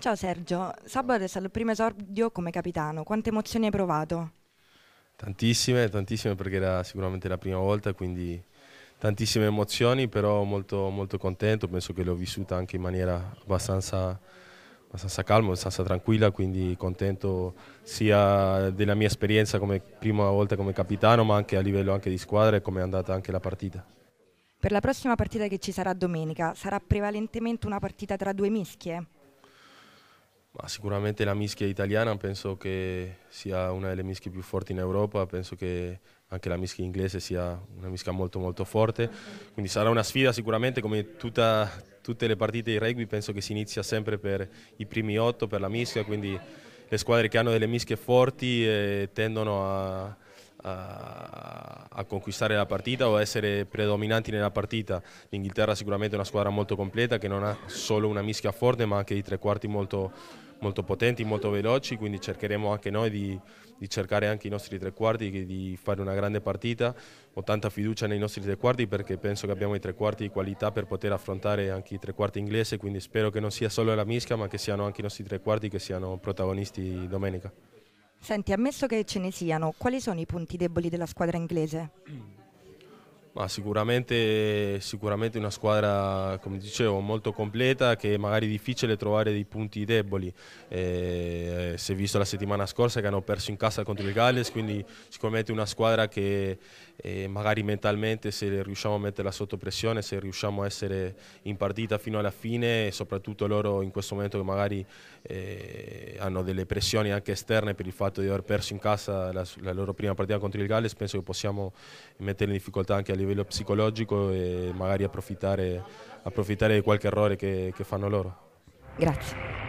Ciao Sergio, sabato è stato il primo esordio come capitano, quante emozioni hai provato? Tantissime, tantissime perché era sicuramente la prima volta, quindi tantissime emozioni, però molto, molto contento, penso che l'ho vissuta anche in maniera abbastanza, abbastanza calma, abbastanza tranquilla, quindi contento sia della mia esperienza come prima volta come capitano, ma anche a livello anche di squadra e come è andata anche la partita. Per la prossima partita che ci sarà domenica, sarà prevalentemente una partita tra due mischie? Ma sicuramente la mischia italiana penso che sia una delle mischie più forti in Europa, penso che anche la mischia inglese sia una mischia molto molto forte, quindi sarà una sfida sicuramente come tutta, tutte le partite di rugby, penso che si inizia sempre per i primi otto, per la mischia, quindi le squadre che hanno delle mischie forti eh, tendono a, a, a, conquistare la partita o a essere predominanti nella partita. L'Inghilterra sicuramente è una squadra molto completa che non ha solo una mischia forte ma anche i tre quarti molto molto potenti, molto veloci, quindi cercheremo anche noi di, di cercare anche i nostri tre quarti, di fare una grande partita. Ho tanta fiducia nei nostri tre quarti perché penso che abbiamo i tre quarti di qualità per poter affrontare anche i tre quarti inglesi, quindi spero che non sia solo la Misca ma che siano anche i nostri tre quarti che siano protagonisti domenica. Senti, ammesso che ce ne siano, quali sono i punti deboli della squadra inglese? Ma sicuramente, sicuramente una squadra, come dicevo, molto completa che magari è difficile trovare dei punti deboli. Eh, si è visto la settimana scorsa che hanno perso in casa contro il Galles, quindi sicuramente una squadra che eh, magari mentalmente se riusciamo a metterla sotto pressione, se riusciamo a essere in partita fino alla fine, soprattutto loro in questo momento che magari eh, hanno delle pressioni anche esterne per il fatto di aver perso in casa la, la loro prima partita contro il Galles, penso che possiamo mettere in difficoltà anche a livello livello psicologico e magari approfittare, approfittare di qualche errore che, che fanno loro. Grazie.